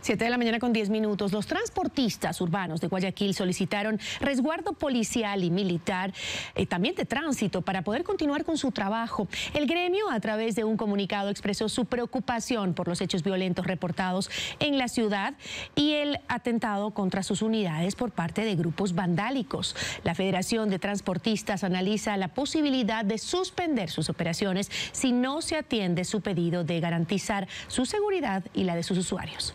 Siete de la mañana con 10 minutos. Los transportistas urbanos de Guayaquil solicitaron resguardo policial y militar, eh, también de tránsito, para poder continuar con su trabajo. El gremio, a través de un comunicado, expresó su preocupación por los hechos violentos reportados en la ciudad y el atentado contra sus unidades por parte de grupos vandálicos. La Federación de Transportistas analiza la posibilidad de suspender sus operaciones si no se atiende su pedido de garantizar su seguridad y la de sus usuarios.